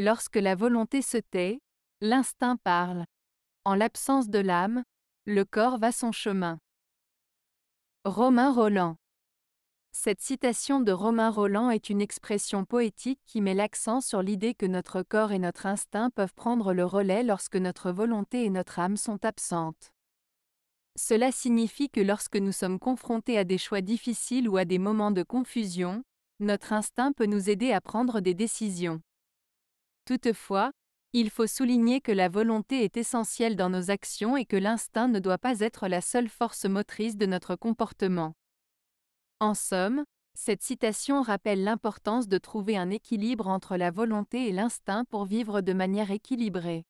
Lorsque la volonté se tait, l'instinct parle. En l'absence de l'âme, le corps va son chemin. Romain Roland Cette citation de Romain Roland est une expression poétique qui met l'accent sur l'idée que notre corps et notre instinct peuvent prendre le relais lorsque notre volonté et notre âme sont absentes. Cela signifie que lorsque nous sommes confrontés à des choix difficiles ou à des moments de confusion, notre instinct peut nous aider à prendre des décisions. Toutefois, il faut souligner que la volonté est essentielle dans nos actions et que l'instinct ne doit pas être la seule force motrice de notre comportement. En somme, cette citation rappelle l'importance de trouver un équilibre entre la volonté et l'instinct pour vivre de manière équilibrée.